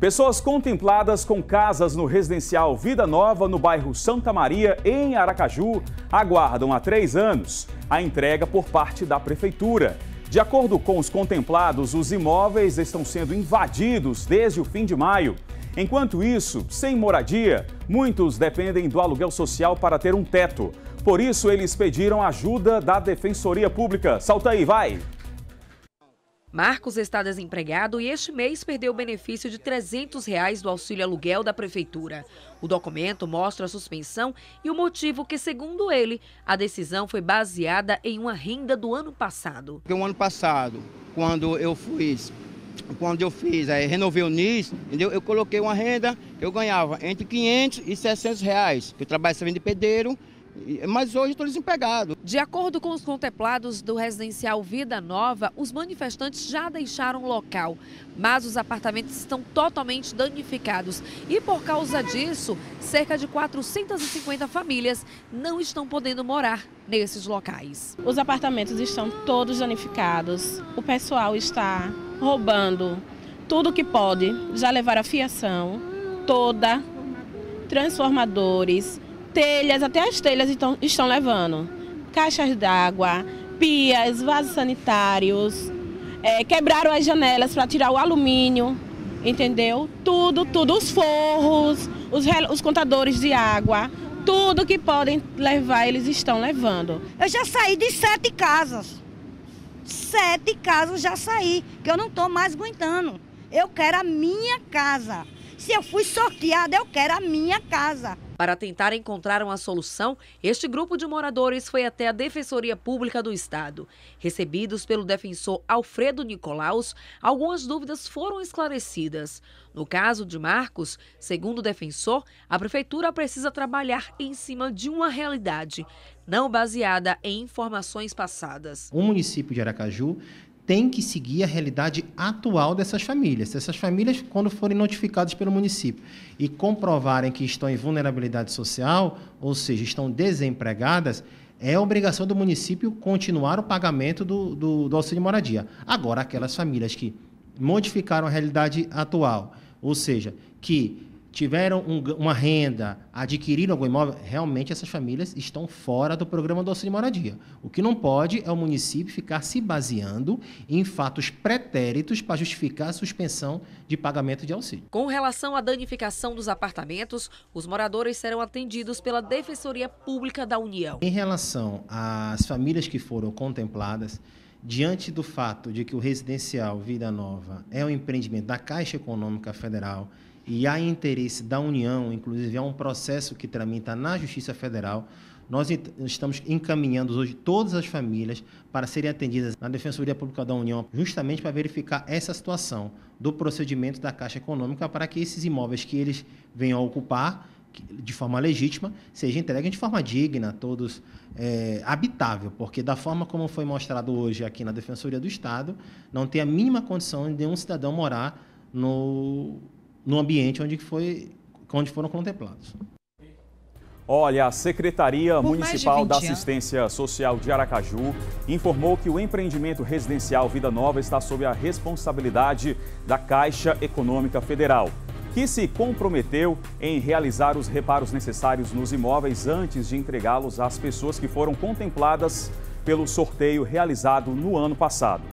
Pessoas contempladas com casas no residencial Vida Nova, no bairro Santa Maria, em Aracaju, aguardam há três anos a entrega por parte da Prefeitura. De acordo com os contemplados, os imóveis estão sendo invadidos desde o fim de maio. Enquanto isso, sem moradia, muitos dependem do aluguel social para ter um teto. Por isso, eles pediram ajuda da Defensoria Pública. Salta aí, vai! Marcos está desempregado e este mês perdeu o benefício de R$ 300 reais do auxílio aluguel da prefeitura. O documento mostra a suspensão e o motivo que, segundo ele, a decisão foi baseada em uma renda do ano passado. Porque o ano passado, quando eu fui, quando eu fiz, é, renovei o NIS, entendeu? eu coloquei uma renda que eu ganhava entre 500 e 600 reais. Eu trabalho servindo de pedreiro, mas hoje estou desempregado. De acordo com os contemplados do residencial Vida Nova, os manifestantes já deixaram o local, mas os apartamentos estão totalmente danificados e por causa disso, cerca de 450 famílias não estão podendo morar nesses locais. Os apartamentos estão todos danificados, o pessoal está roubando tudo que pode, já levaram a fiação toda, transformadores, telhas, até as telhas estão, estão levando. Caixas d'água, pias, vasos sanitários, é, quebraram as janelas para tirar o alumínio, entendeu? Tudo, tudo, os forros, os, os contadores de água, tudo que podem levar, eles estão levando. Eu já saí de sete casas. Sete casas já saí, que eu não estou mais aguentando. Eu quero a minha casa. Se eu fui sorteada, eu quero a minha casa. Para tentar encontrar uma solução, este grupo de moradores foi até a Defensoria Pública do Estado. Recebidos pelo defensor Alfredo Nicolaus, algumas dúvidas foram esclarecidas. No caso de Marcos, segundo o defensor, a prefeitura precisa trabalhar em cima de uma realidade, não baseada em informações passadas. O município de Aracaju tem que seguir a realidade atual dessas famílias. Essas famílias, quando forem notificadas pelo município e comprovarem que estão em vulnerabilidade social, ou seja, estão desempregadas, é obrigação do município continuar o pagamento do, do, do auxílio moradia. Agora, aquelas famílias que modificaram a realidade atual, ou seja, que tiveram um, uma renda, adquiriram algum imóvel, realmente essas famílias estão fora do programa do auxílio moradia. O que não pode é o município ficar se baseando em fatos pretéritos para justificar a suspensão de pagamento de auxílio. Com relação à danificação dos apartamentos, os moradores serão atendidos pela Defensoria Pública da União. Em relação às famílias que foram contempladas, diante do fato de que o residencial Vida Nova é um empreendimento da Caixa Econômica Federal, e há interesse da União, inclusive há um processo que tramita tá na Justiça Federal, nós estamos encaminhando hoje todas as famílias para serem atendidas na Defensoria Pública da União, justamente para verificar essa situação do procedimento da Caixa Econômica para que esses imóveis que eles venham a ocupar de forma legítima, seja entregue de forma digna, todos é, habitável, porque da forma como foi mostrado hoje aqui na Defensoria do Estado, não tem a mínima condição de nenhum cidadão morar no no ambiente onde, foi, onde foram contemplados. Olha, a Secretaria Por Municipal da Assistência Social de Aracaju informou que o empreendimento residencial Vida Nova está sob a responsabilidade da Caixa Econômica Federal, que se comprometeu em realizar os reparos necessários nos imóveis antes de entregá-los às pessoas que foram contempladas pelo sorteio realizado no ano passado.